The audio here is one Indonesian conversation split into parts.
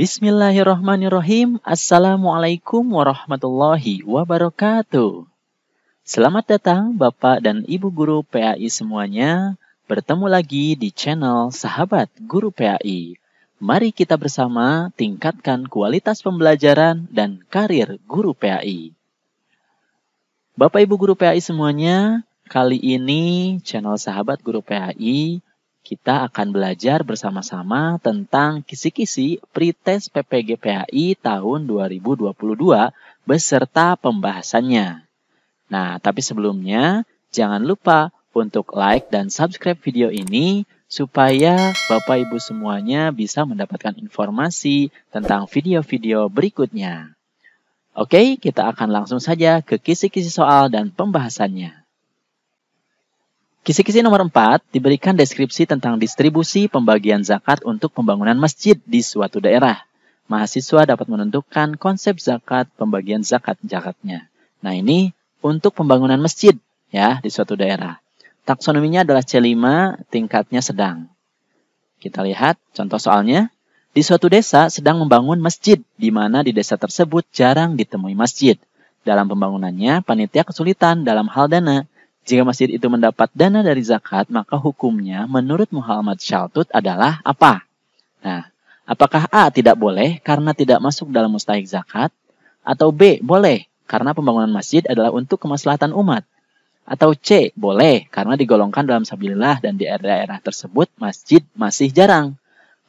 Bismillahirrahmanirrahim. Assalamualaikum warahmatullahi wabarakatuh. Selamat datang Bapak dan Ibu Guru PAI semuanya. Bertemu lagi di channel Sahabat Guru PAI. Mari kita bersama tingkatkan kualitas pembelajaran dan karir guru PAI. Bapak Ibu Guru PAI semuanya, kali ini channel Sahabat Guru PAI kita akan belajar bersama-sama tentang kisi-kisi pretest PPGPHI tahun 2022 beserta pembahasannya. Nah, tapi sebelumnya jangan lupa untuk like dan subscribe video ini supaya Bapak Ibu semuanya bisa mendapatkan informasi tentang video-video berikutnya. Oke, kita akan langsung saja ke kisi-kisi soal dan pembahasannya. Kisi-kisi nomor 4 diberikan deskripsi tentang distribusi pembagian zakat untuk pembangunan masjid di suatu daerah. Mahasiswa dapat menentukan konsep zakat, pembagian zakat zakatnya. Nah, ini untuk pembangunan masjid ya di suatu daerah. Taksonominya adalah C5, tingkatnya sedang. Kita lihat contoh soalnya. Di suatu desa sedang membangun masjid, di mana di desa tersebut jarang ditemui masjid. Dalam pembangunannya, panitia kesulitan dalam hal dana jika masjid itu mendapat dana dari zakat, maka hukumnya menurut Muhammad Syaltut adalah apa? Nah, apakah A tidak boleh karena tidak masuk dalam mustahik zakat? Atau B boleh karena pembangunan masjid adalah untuk kemaslahatan umat? Atau C boleh karena digolongkan dalam sabilillah dan di daerah-daerah tersebut masjid masih jarang?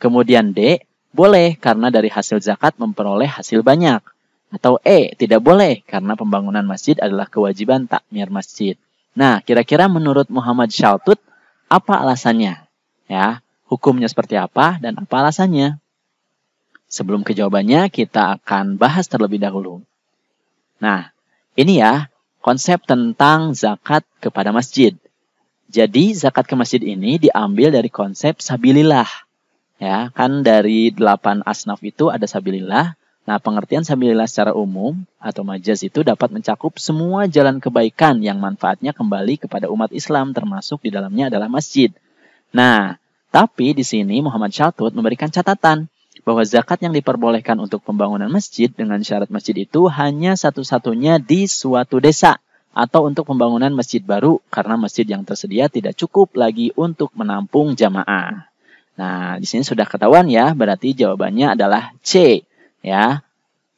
Kemudian D boleh karena dari hasil zakat memperoleh hasil banyak? Atau E tidak boleh karena pembangunan masjid adalah kewajiban takmir masjid? Nah, kira-kira menurut Muhammad Syaltut, apa alasannya? Ya, hukumnya seperti apa dan apa alasannya? Sebelum ke jawabannya, kita akan bahas terlebih dahulu. Nah, ini ya konsep tentang zakat kepada masjid. Jadi zakat ke masjid ini diambil dari konsep sabilillah. Ya, kan dari delapan asnaf itu ada sabilillah. Nah, pengertian sabilillah secara umum atau majaz itu dapat mencakup semua jalan kebaikan yang manfaatnya kembali kepada umat Islam termasuk di dalamnya adalah masjid. Nah, tapi di sini Muhammad Syatut memberikan catatan bahwa zakat yang diperbolehkan untuk pembangunan masjid dengan syarat masjid itu hanya satu-satunya di suatu desa atau untuk pembangunan masjid baru karena masjid yang tersedia tidak cukup lagi untuk menampung jamaah. Nah, di sini sudah ketahuan ya, berarti jawabannya adalah C ya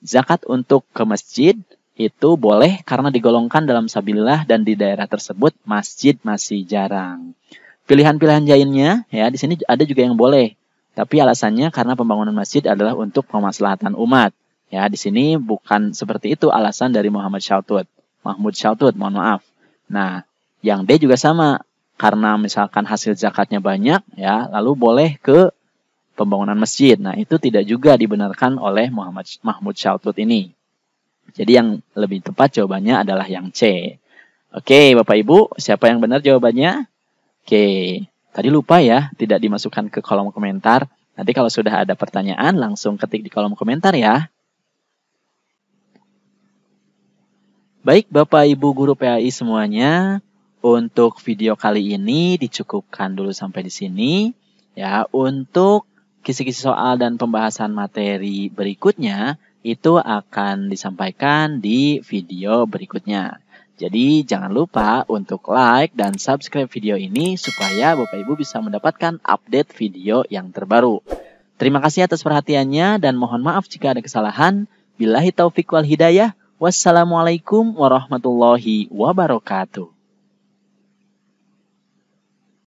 zakat untuk ke masjid itu boleh karena digolongkan dalam sabillah dan di daerah tersebut masjid masih jarang. Pilihan-pilihan lainnya ya di sini ada juga yang boleh. Tapi alasannya karena pembangunan masjid adalah untuk pemaslahatan umat. Ya, di sini bukan seperti itu alasan dari Muhammad Syautut. Mahmud Syautut, mohon maaf. Nah, yang D juga sama. Karena misalkan hasil zakatnya banyak, ya, lalu boleh ke pembangunan masjid. Nah, itu tidak juga dibenarkan oleh Muhammad Mahmud Syautut ini. Jadi yang lebih tepat jawabannya adalah yang C. Oke, Bapak Ibu, siapa yang benar jawabannya? Oke, tadi lupa ya, tidak dimasukkan ke kolom komentar. Nanti kalau sudah ada pertanyaan, langsung ketik di kolom komentar ya. Baik, Bapak Ibu guru PAI semuanya, untuk video kali ini dicukupkan dulu sampai di sini. Ya, untuk kisi-kisi soal dan pembahasan materi berikutnya itu akan disampaikan di video berikutnya. Jadi jangan lupa untuk like dan subscribe video ini supaya Bapak Ibu bisa mendapatkan update video yang terbaru. Terima kasih atas perhatiannya dan mohon maaf jika ada kesalahan. Bilahi taufiq wal hidayah. Wassalamualaikum warahmatullahi wabarakatuh.